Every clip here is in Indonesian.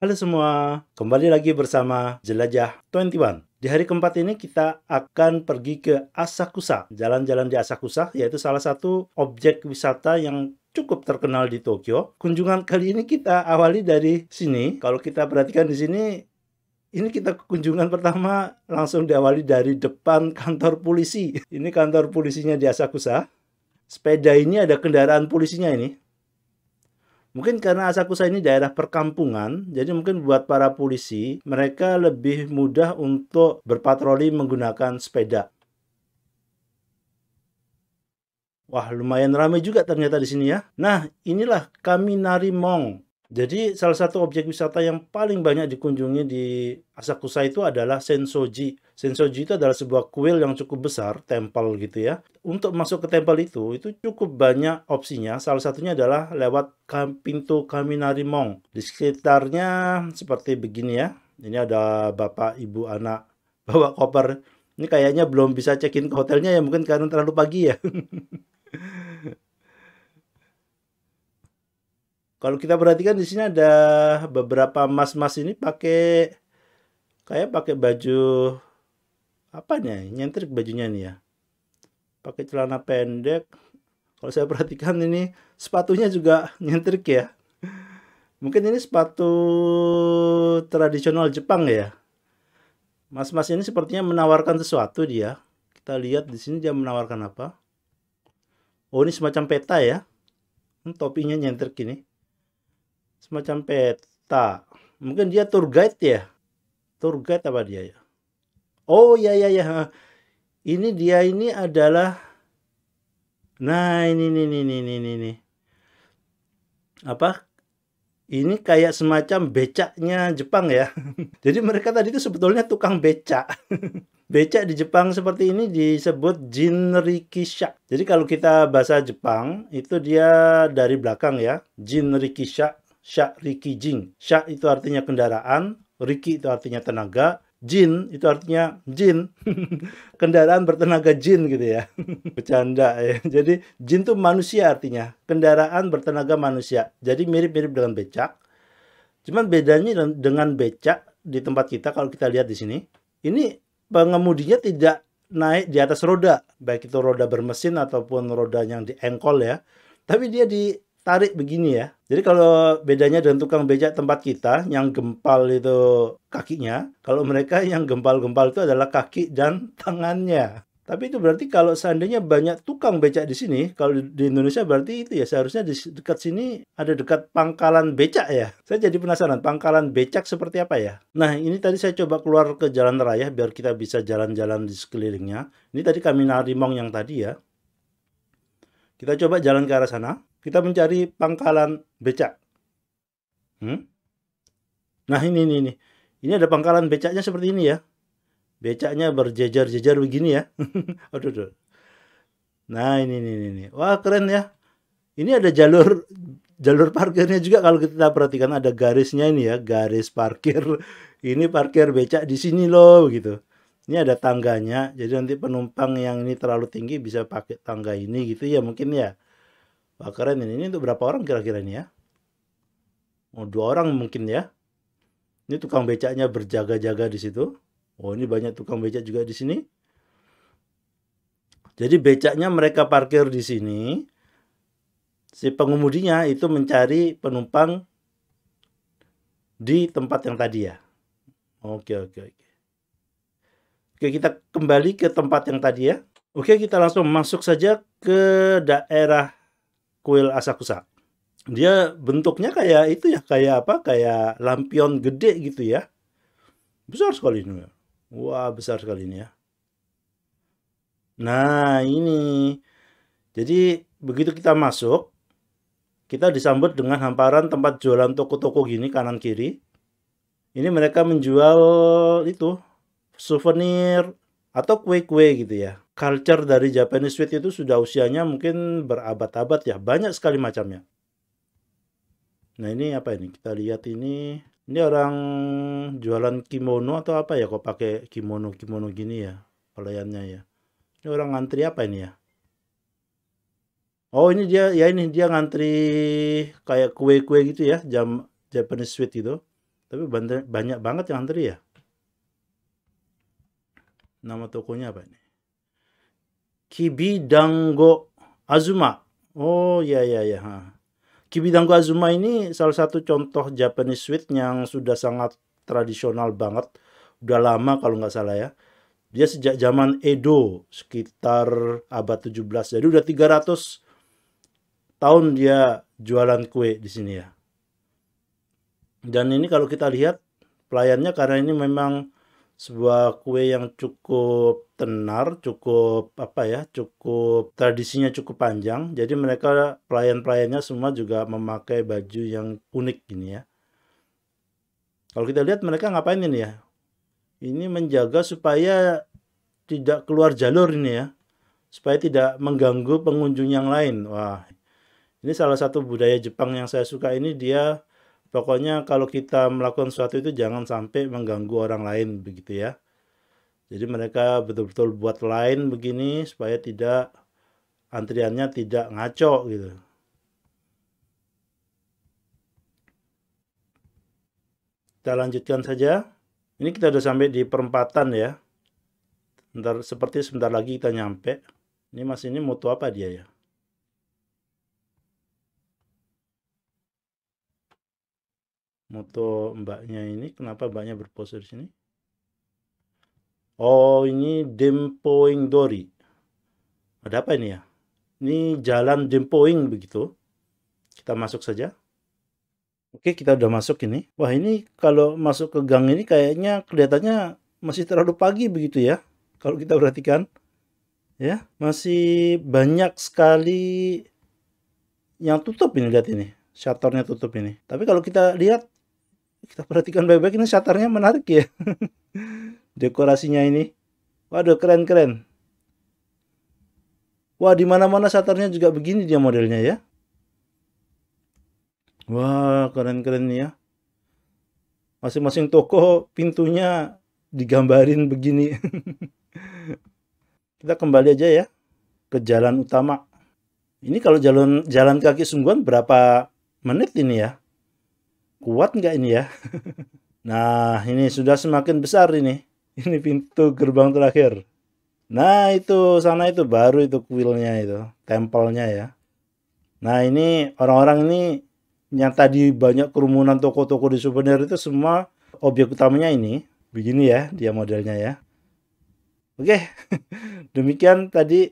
Halo semua, kembali lagi bersama Jelajah 21. Di hari keempat ini kita akan pergi ke Asakusa, jalan-jalan di Asakusa, yaitu salah satu objek wisata yang cukup terkenal di Tokyo. Kunjungan kali ini kita awali dari sini. Kalau kita perhatikan di sini, ini kita kunjungan pertama langsung diawali dari depan kantor polisi. Ini kantor polisinya di Asakusa. Sepeda ini ada kendaraan polisinya ini. Mungkin karena Asakusa ini daerah perkampungan, jadi mungkin buat para polisi, mereka lebih mudah untuk berpatroli menggunakan sepeda. Wah, lumayan ramai juga ternyata di sini ya. Nah, inilah Kaminari Mong jadi salah satu objek wisata yang paling banyak dikunjungi di Asakusa itu adalah Sensoji. Sensoji itu adalah sebuah kuil yang cukup besar, tempel gitu ya. Untuk masuk ke tempel itu, itu cukup banyak opsinya. Salah satunya adalah lewat pintu Kaminari Mong. Di sekitarnya seperti begini ya. Ini ada bapak, ibu, anak bawa koper. Ini kayaknya belum bisa check-in ke hotelnya ya mungkin karena terlalu pagi ya. Kalau kita perhatikan di sini ada beberapa mas-mas ini pakai kayak pakai baju apa nih ya, Nyentrik bajunya nih ya. Pakai celana pendek. Kalau saya perhatikan ini sepatunya juga nyentrik ya. Mungkin ini sepatu tradisional Jepang ya. Mas-mas ini sepertinya menawarkan sesuatu dia. Kita lihat di sini dia menawarkan apa. Oh ini semacam peta ya. Hmm, topinya nyentrik ini semacam peta. Mungkin dia tour guide ya. Tour guide apa dia ya? Oh ya ya ya. Ini dia ini adalah Nah, ini ini ini ini ini. ini. Apa? Ini kayak semacam becaknya Jepang ya. Jadi mereka tadi itu sebetulnya tukang becak. becak di Jepang seperti ini disebut jinrikisha. Jadi kalau kita bahasa Jepang itu dia dari belakang ya, jinrikisha Riki Jin. Sya' itu artinya kendaraan, riki itu artinya tenaga, jin itu artinya jin kendaraan bertenaga jin gitu ya bercanda ya jadi jin tuh manusia artinya kendaraan bertenaga manusia jadi mirip-mirip dengan becak cuman bedanya dengan becak di tempat kita kalau kita lihat di sini ini pengemudinya tidak naik di atas roda baik itu roda bermesin ataupun roda yang diengkol ya tapi dia di tarik begini ya. Jadi kalau bedanya dengan tukang becak tempat kita yang gempal itu kakinya, kalau mereka yang gempal-gempal itu adalah kaki dan tangannya. Tapi itu berarti kalau seandainya banyak tukang becak di sini, kalau di Indonesia berarti itu ya seharusnya di dekat sini ada dekat pangkalan becak ya. Saya jadi penasaran pangkalan becak seperti apa ya. Nah ini tadi saya coba keluar ke jalan raya biar kita bisa jalan-jalan di sekelilingnya. Ini tadi kami Narimong yang tadi ya. Kita coba jalan ke arah sana kita mencari pangkalan becak. Hmm? Nah ini ini ini. Ini ada pangkalan becaknya seperti ini ya. Becaknya berjejer-jejer begini ya. aduh, aduh. Nah ini ini ini. Wah keren ya. Ini ada jalur jalur parkirnya juga kalau kita perhatikan ada garisnya ini ya, garis parkir. Ini parkir becak di sini loh gitu. Ini ada tangganya, jadi nanti penumpang yang ini terlalu tinggi bisa pakai tangga ini gitu ya mungkin ya. Bakaran ini, ini untuk berapa orang kira-kira ini ya? Oh, dua orang mungkin ya. Ini tukang becaknya berjaga-jaga di situ. Oh, ini banyak tukang becak juga di sini. Jadi becaknya mereka parkir di sini. Si pengemudinya itu mencari penumpang di tempat yang tadi ya. Oke, oke, oke. Oke, kita kembali ke tempat yang tadi ya. Oke, kita langsung masuk saja ke daerah kuil Asakusa. Dia bentuknya kayak itu ya, kayak apa? Kayak lampion gede gitu ya. Besar sekali ini. Ya. Wah, besar sekali ini ya. Nah, ini. Jadi, begitu kita masuk, kita disambut dengan hamparan tempat jualan toko-toko gini kanan kiri. Ini mereka menjual itu souvenir atau kue-kue gitu ya culture dari Japanese Sweet itu sudah usianya mungkin berabad-abad ya. Banyak sekali macamnya. Nah ini apa ini? Kita lihat ini. Ini orang jualan kimono atau apa ya? Kok pakai kimono-kimono gini ya? Pelayannya ya. Ini orang ngantri apa ini ya? Oh ini dia ya ini dia ngantri kayak kue-kue gitu ya. Jam Japanese Sweet itu. Tapi banyak banget yang ngantri ya. Nama tokonya apa ini? Kibidango Azuma. Oh ya ya ya. Ha. Kibidango Azuma ini salah satu contoh Japanese sweet yang sudah sangat tradisional banget. Udah lama kalau nggak salah ya. Dia sejak zaman Edo sekitar abad 17. Jadi udah 300 tahun dia jualan kue di sini ya. Dan ini kalau kita lihat pelayannya karena ini memang sebuah kue yang cukup tenar, cukup apa ya, cukup tradisinya cukup panjang. Jadi mereka pelayan-pelayannya semua juga memakai baju yang unik gini ya. Kalau kita lihat mereka ngapain ini ya? Ini menjaga supaya tidak keluar jalur ini ya. Supaya tidak mengganggu pengunjung yang lain. Wah, ini salah satu budaya Jepang yang saya suka ini dia Pokoknya kalau kita melakukan sesuatu itu jangan sampai mengganggu orang lain begitu ya. Jadi mereka betul-betul buat lain begini supaya tidak antriannya tidak ngaco gitu. Kita lanjutkan saja. Ini kita sudah sampai di perempatan ya. Bentar, seperti sebentar lagi kita nyampe. Ini mas ini mutu apa dia ya? moto mbaknya ini kenapa mbaknya berpose di sini oh ini Dempoing Dori ada apa ini ya ini jalan Dempoing begitu kita masuk saja Oke kita udah masuk ini wah ini kalau masuk ke gang ini kayaknya kelihatannya masih terlalu pagi begitu ya kalau kita perhatikan ya masih banyak sekali yang tutup ini lihat ini shutternya tutup ini tapi kalau kita lihat kita perhatikan baik-baik ini shutternya menarik ya dekorasinya ini waduh keren-keren wah dimana-mana shutternya juga begini dia modelnya ya wah keren-keren ya masing-masing toko pintunya digambarin begini kita kembali aja ya ke jalan utama ini kalau jalan jalan kaki sungguhan berapa menit ini ya kuat nggak ini ya? nah, ini sudah semakin besar ini. Ini pintu gerbang terakhir. Nah, itu sana itu baru itu kuilnya itu, tempelnya ya. Nah, ini orang-orang ini yang tadi banyak kerumunan toko-toko di souvenir itu semua objek utamanya ini. Begini ya, dia modelnya ya. Oke, demikian tadi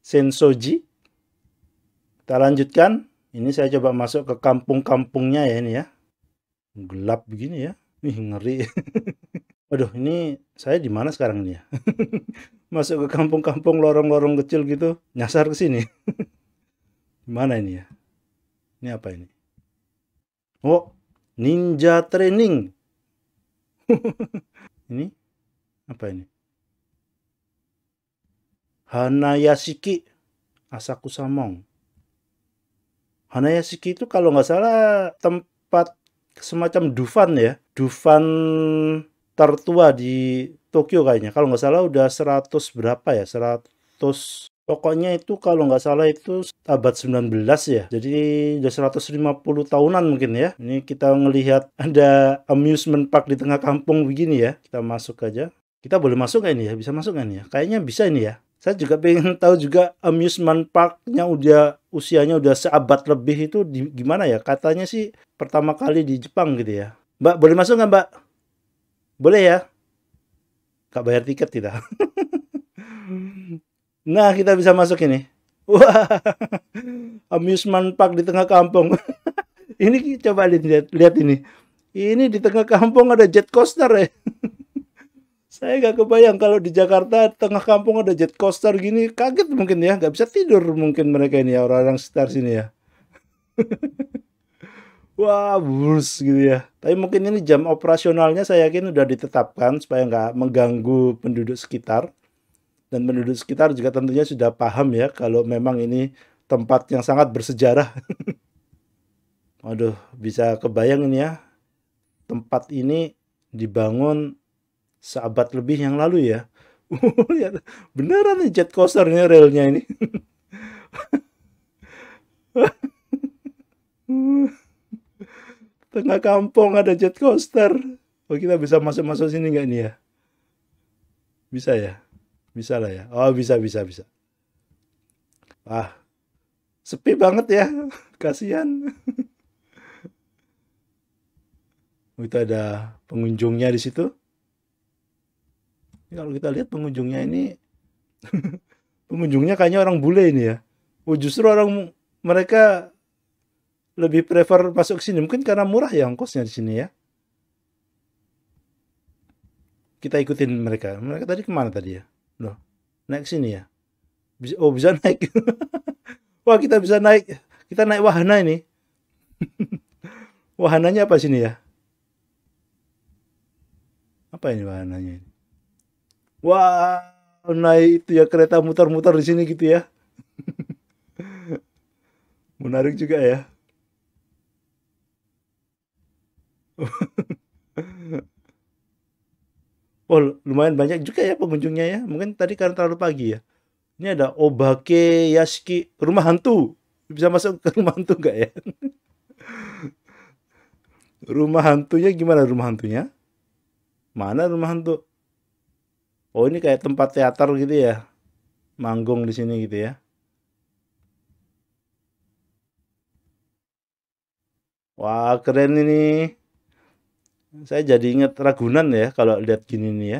Sensoji. Kita lanjutkan ini saya coba masuk ke kampung-kampungnya ya ini ya. Gelap begini ya. Wih, ngeri. Waduh, ini saya di mana sekarang ini ya? masuk ke kampung-kampung lorong-lorong kecil gitu, nyasar ke sini. Mana ini ya? Ini apa ini? Oh, ninja training. ini apa ini? Hanayashiki Asaku Samong. Hanayashiki itu kalau nggak salah tempat semacam Dufan ya. Dufan tertua di Tokyo kayaknya. Kalau nggak salah udah 100 berapa ya? 100 Pokoknya itu kalau nggak salah itu abad 19 ya. Jadi udah 150 tahunan mungkin ya. Ini kita ngelihat ada amusement park di tengah kampung begini ya. Kita masuk aja. Kita boleh masuk nggak ini ya? Bisa masuk nggak ini ya? Kayaknya bisa ini ya saya juga pengen tahu juga amusement parknya udah usianya udah seabad lebih itu di, gimana ya katanya sih pertama kali di Jepang gitu ya mbak boleh masuk nggak mbak boleh ya Kak bayar tiket tidak nah kita bisa masuk ini wah amusement park di tengah kampung ini coba lihat lihat ini ini di tengah kampung ada jet coaster ya saya nggak kebayang kalau di Jakarta tengah kampung ada jet coaster gini kaget mungkin ya nggak bisa tidur mungkin mereka ini ya orang-orang sekitar sini ya wah bus gitu ya tapi mungkin ini jam operasionalnya saya yakin sudah ditetapkan supaya nggak mengganggu penduduk sekitar dan penduduk sekitar juga tentunya sudah paham ya kalau memang ini tempat yang sangat bersejarah Aduh bisa kebayang ini ya tempat ini dibangun seabad lebih yang lalu ya. ya beneran nih jet coasternya relnya ini. Tengah kampung ada jet coaster. Oh kita bisa masuk-masuk sini nggak nih ya? Bisa ya? Bisa lah ya. Oh bisa bisa bisa. Ah sepi banget ya. Kasihan. Oh, itu ada pengunjungnya di situ kalau kita lihat pengunjungnya ini pengunjungnya kayaknya orang bule ini ya. Oh justru orang mereka lebih prefer masuk ke sini mungkin karena murah ya ongkosnya di sini ya. Kita ikutin mereka. Mereka tadi kemana tadi ya? Loh, naik sini ya. Bisa, oh bisa naik. Wah kita bisa naik. Kita naik wahana ini. wahananya apa sini ya? Apa ini wahananya ini? wah naik itu ya kereta muter-muter di sini gitu ya menarik juga ya oh lumayan banyak juga ya pengunjungnya ya mungkin tadi karena terlalu pagi ya ini ada obake yashiki rumah hantu bisa masuk ke rumah hantu nggak ya rumah hantunya gimana rumah hantunya mana rumah hantu Oh ini kayak tempat teater gitu ya, manggung di sini gitu ya. Wah keren ini. Saya jadi inget Ragunan ya kalau lihat gini nih ya.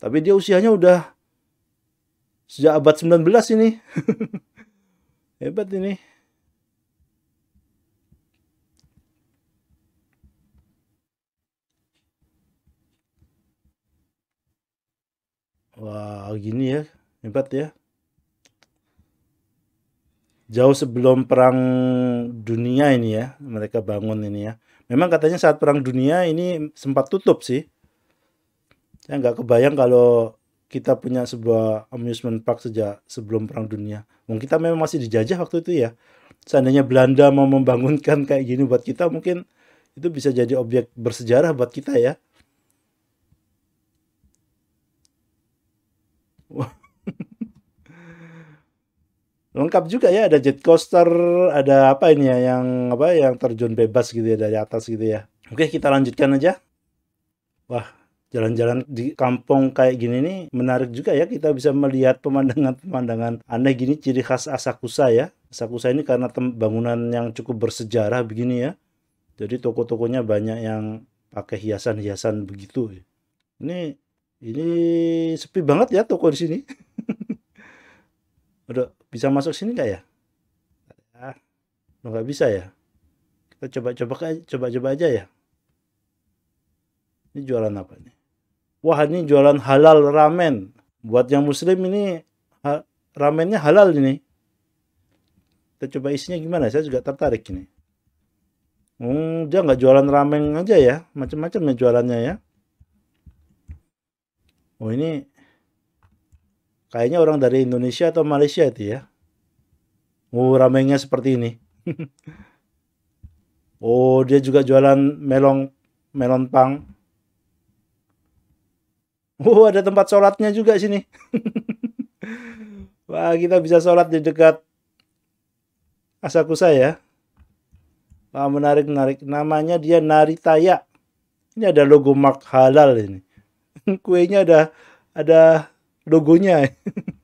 Tapi dia usianya udah sejak abad 19 ini. Hebat ini. Wah, gini ya, hebat ya. Jauh sebelum perang dunia ini ya, mereka bangun ini ya. Memang katanya saat perang dunia ini sempat tutup sih. Saya nggak kebayang kalau kita punya sebuah amusement park sejak sebelum perang dunia. Mungkin kita memang masih dijajah waktu itu ya. Seandainya Belanda mau membangunkan kayak gini buat kita, mungkin itu bisa jadi objek bersejarah buat kita ya. Lengkap juga ya, ada jet coaster, ada apa ini ya, yang apa, yang terjun bebas gitu ya dari atas gitu ya. Oke, kita lanjutkan aja. Wah, jalan-jalan di kampung kayak gini nih menarik juga ya kita bisa melihat pemandangan-pemandangan aneh gini ciri khas Asakusa ya Asakusa ini karena bangunan yang cukup bersejarah begini ya jadi toko-tokonya banyak yang pakai hiasan-hiasan begitu ini ini sepi banget ya toko di sini. Udah bisa masuk sini nggak ya? ya nggak bisa ya. Kita coba-coba coba-coba aja ya. Ini jualan apa nih? Wah ini jualan halal ramen. Buat yang muslim ini ha ramennya halal ini. Kita coba isinya gimana? Saya juga tertarik ini. Hmm, dia nggak jualan ramen aja ya, macam-macam ya jualannya ya oh ini kayaknya orang dari Indonesia atau Malaysia itu ya oh ramainya seperti ini oh dia juga jualan melon melon pang oh ada tempat sholatnya juga sini wah kita bisa sholat di dekat Asakusa ya Wah, menarik menarik. Namanya dia Naritaya. Ini ada logo mark halal ini. kuenya ada ada logonya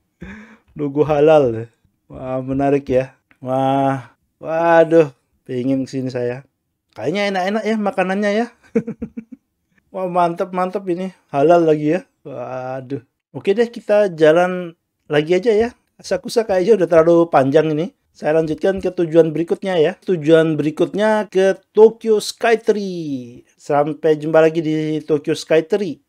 logo halal wah menarik ya wah waduh pengen kesini saya kayaknya enak-enak ya makanannya ya wah mantap mantap ini halal lagi ya waduh oke deh kita jalan lagi aja ya sakusa kayaknya udah terlalu panjang ini saya lanjutkan ke tujuan berikutnya ya. Tujuan berikutnya ke Tokyo Skytree. Sampai jumpa lagi di Tokyo Skytree.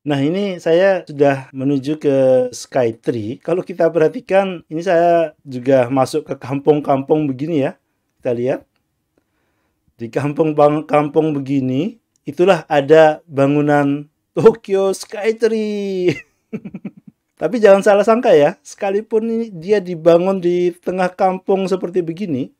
Nah ini saya sudah menuju ke Skytree. Kalau kita perhatikan ini saya juga masuk ke kampung-kampung begini ya. Kita lihat. Di kampung-kampung begini itulah ada bangunan Tokyo Skytree. Tapi jangan salah sangka ya, sekalipun dia dibangun di tengah kampung seperti begini,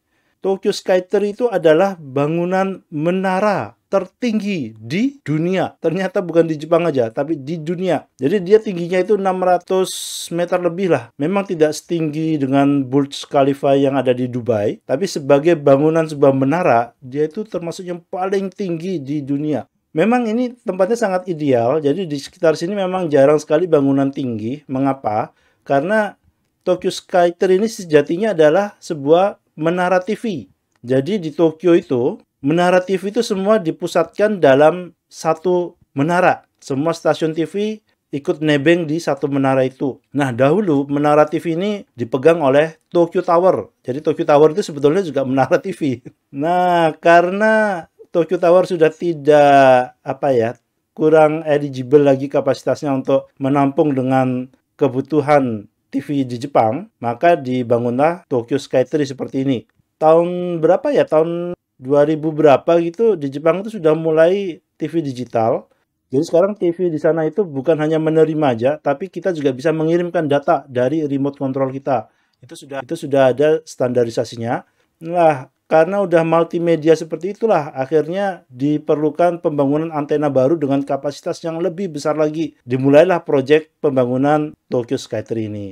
Tokyo Skytree itu adalah bangunan menara tertinggi di dunia. Ternyata bukan di Jepang aja, tapi di dunia. Jadi dia tingginya itu 600 meter lebih lah. Memang tidak setinggi dengan Burj Khalifa yang ada di Dubai, tapi sebagai bangunan sebuah menara, dia itu termasuk yang paling tinggi di dunia. Memang ini tempatnya sangat ideal, jadi di sekitar sini memang jarang sekali bangunan tinggi. Mengapa? Karena Tokyo Skytree ini sejatinya adalah sebuah menara TV. Jadi di Tokyo itu menara TV itu semua dipusatkan dalam satu menara. Semua stasiun TV ikut nebeng di satu menara itu. Nah, dahulu menara TV ini dipegang oleh Tokyo Tower. Jadi Tokyo Tower itu sebetulnya juga menara TV. Nah, karena Tokyo Tower sudah tidak apa ya, kurang eligible lagi kapasitasnya untuk menampung dengan kebutuhan TV di Jepang, maka dibangunlah Tokyo Skytree seperti ini. Tahun berapa ya? Tahun 2000 berapa gitu di Jepang itu sudah mulai TV digital. Jadi sekarang TV di sana itu bukan hanya menerima aja, tapi kita juga bisa mengirimkan data dari remote control kita. Itu sudah itu sudah ada standarisasinya. Nah, karena udah multimedia seperti itulah akhirnya diperlukan pembangunan antena baru dengan kapasitas yang lebih besar lagi. Dimulailah proyek pembangunan Tokyo Skytree ini.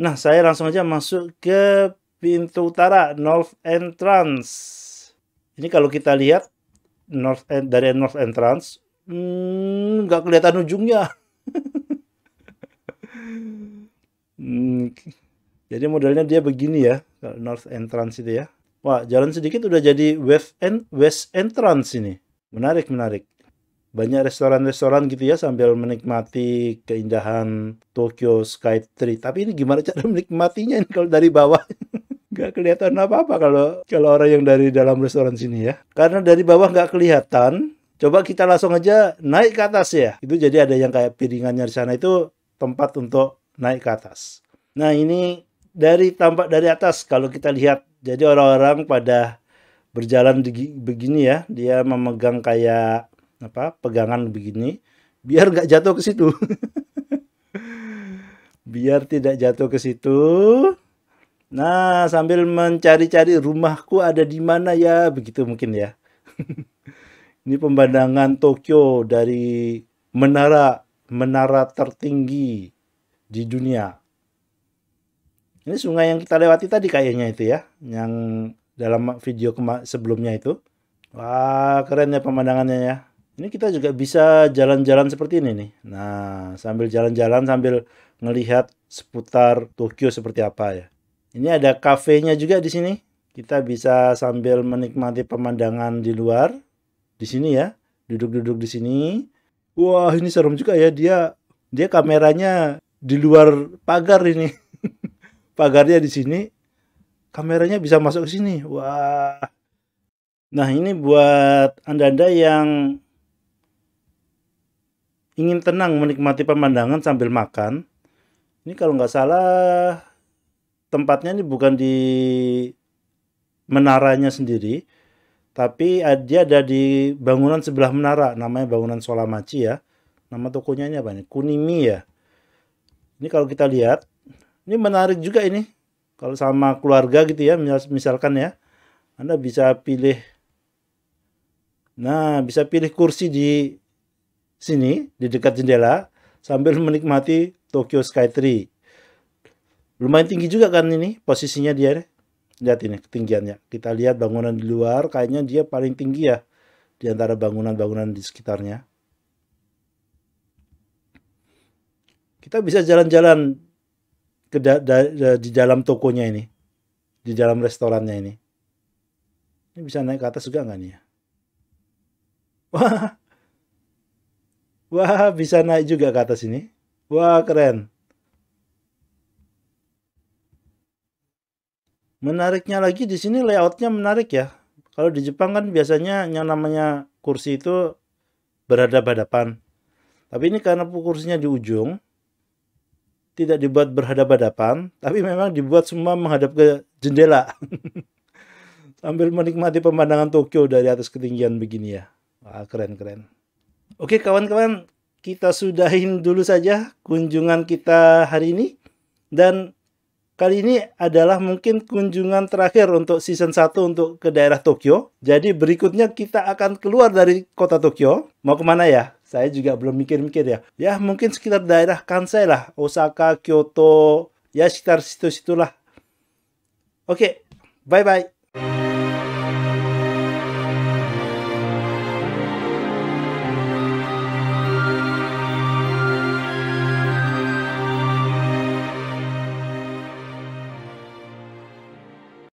Nah, saya langsung aja masuk ke pintu utara North Entrance. Ini kalau kita lihat north end, dari north entrance, hmm, nggak hmm, kelihatan ujungnya. hmm, jadi modelnya dia begini ya, north entrance itu ya. Wah, jalan sedikit udah jadi west end, west entrance ini. Menarik, menarik. Banyak restoran-restoran gitu ya sambil menikmati keindahan Tokyo Skytree. Tapi ini gimana cara menikmatinya ini kalau dari bawah? nggak kelihatan apa-apa kalau kalau orang yang dari dalam restoran sini ya. Karena dari bawah nggak kelihatan, coba kita langsung aja naik ke atas ya. Itu jadi ada yang kayak piringannya di sana itu tempat untuk naik ke atas. Nah ini dari tampak dari atas kalau kita lihat, jadi orang-orang pada berjalan di, begini ya, dia memegang kayak apa pegangan begini, biar nggak jatuh ke situ. biar tidak jatuh ke situ Nah, sambil mencari-cari rumahku ada di mana ya, begitu mungkin ya. Ini pemandangan Tokyo dari menara menara tertinggi di dunia. Ini sungai yang kita lewati tadi kayaknya itu ya, yang dalam video sebelumnya itu. Wah, keren ya pemandangannya ya. Ini kita juga bisa jalan-jalan seperti ini nih. Nah, sambil jalan-jalan sambil ngelihat seputar Tokyo seperti apa ya. Ini ada kafenya juga di sini. Kita bisa sambil menikmati pemandangan di luar. Di sini ya, duduk-duduk di sini. Wah, ini serem juga ya dia. Dia kameranya di luar pagar ini. Pagarnya di sini. Kameranya bisa masuk ke sini. Wah. Nah, ini buat Anda-anda yang ingin tenang menikmati pemandangan sambil makan. Ini kalau nggak salah tempatnya ini bukan di menaranya sendiri, tapi dia ada di bangunan sebelah menara, namanya bangunan Solamaci ya. Nama tokonya ini apa nih? Kunimi ya. Ini kalau kita lihat, ini menarik juga ini. Kalau sama keluarga gitu ya, misalkan ya, Anda bisa pilih. Nah, bisa pilih kursi di sini, di dekat jendela, sambil menikmati Tokyo Skytree lumayan tinggi juga kan ini posisinya dia lihat ini ketinggiannya kita lihat bangunan di luar kayaknya dia paling tinggi ya di antara bangunan-bangunan di sekitarnya kita bisa jalan-jalan ke da da da di dalam tokonya ini di dalam restorannya ini ini bisa naik ke atas juga nggak nih ya wah wah bisa naik juga ke atas ini wah keren Menariknya lagi di sini layoutnya menarik ya. Kalau di Jepang kan biasanya yang namanya kursi itu berada hadapan Tapi ini karena kursinya di ujung, tidak dibuat berhadap hadapan tapi memang dibuat semua menghadap ke jendela. Sambil menikmati pemandangan Tokyo dari atas ketinggian begini ya. Wah, keren-keren. Oke kawan-kawan, kita sudahin dulu saja kunjungan kita hari ini. Dan Kali ini adalah mungkin kunjungan terakhir untuk season 1 untuk ke daerah Tokyo. Jadi berikutnya kita akan keluar dari kota Tokyo. Mau kemana ya? Saya juga belum mikir-mikir ya. Ya mungkin sekitar daerah Kansai lah. Osaka, Kyoto. Ya sekitar situ-situlah. Oke, bye-bye.